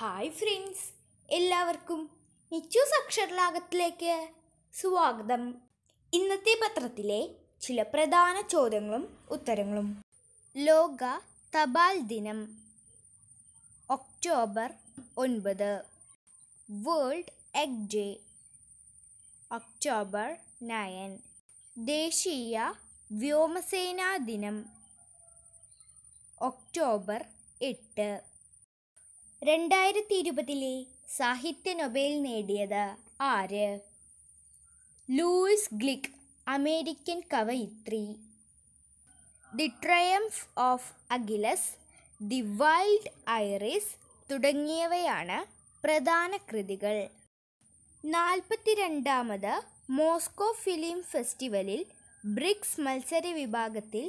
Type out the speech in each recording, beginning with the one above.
hi friends എല്ലാവർക്കും നിച്ചൂസ് അക്ഷരലാകത്തിലേക്ക് സ്വാഗതം ഇന്നത്തെ പത്രത്തിലെ ചില പ്രധാന ചോദ്യങ്ങളും ഉത്തരങ്ങളും ലോക തപാൽ ദിനം ഒക്ടോബർ ഒൻപത് world egg day October nine ദേശീയ വ്യോമസേനാ ദിനം ഒക്ടോബർ എട്ട് രണ്ടായിരത്തി ഇരുപതിലെ സാഹിത്യ നൊബേൽ നേടിയത് ആര് ലൂയിസ് ഗ്ലിക്ക് അമേരിക്കൻ കവയിത്രി the triumph of Achilles the wild iris തുടങ്ങിയവയാണ് പ്രധാന കൃതികൾ നാൽപ്പത്തിരണ്ടാമത് മോസ്കോ ഫിലിം ഫെസ്റ്റിവലിൽ ബ്രിക്സ് മത്സര വിഭാഗത്തിൽ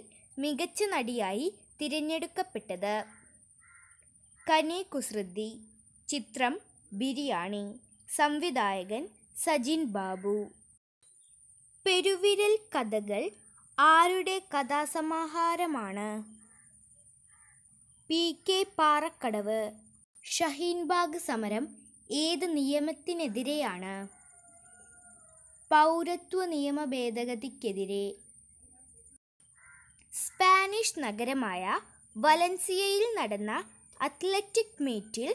മികച്ച നടിയായി തിരഞ്ഞെടുക്കപ്പെട്ടത് കനി കുസൃതി ചിത്രം ബിരിയാണി സംവിധായകൻ സജിൻ ബാബു പെരുവിരൽ കഥകൾ ആരുടെ കഥാസമാഹാരമാണ് പി കെ പാറക്കടവ് ഷഹീൻബാഗ് സമരം ഏത് നിയമത്തിനെതിരെയാണ് പൗരത്വ നിയമ ഭേദഗതിക്കെതിരെ സ്പാനിഷ് നഗരമായ വലൻസിയയിൽ നടന്ന അത്ലറ്റിക് മീറ്റിൽ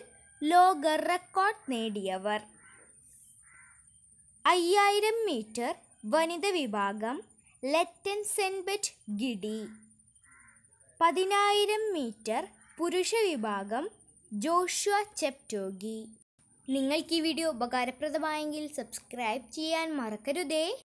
ലോക റെക്കോർഡ് നേടിയവർ അയ്യായിരം മീറ്റർ വനിത വിഭാഗം ലെറ്റൻ സെൻബറ്റ് ഗിഡി പതിനായിരം മീറ്റർ പുരുഷ വിഭാഗം ജോഷുവ ചെപ്റ്റോഗി നിങ്ങൾക്ക് ഈ വീഡിയോ ഉപകാരപ്രദമായെങ്കിൽ സബ്സ്ക്രൈബ് ചെയ്യാൻ മറക്കരുതേ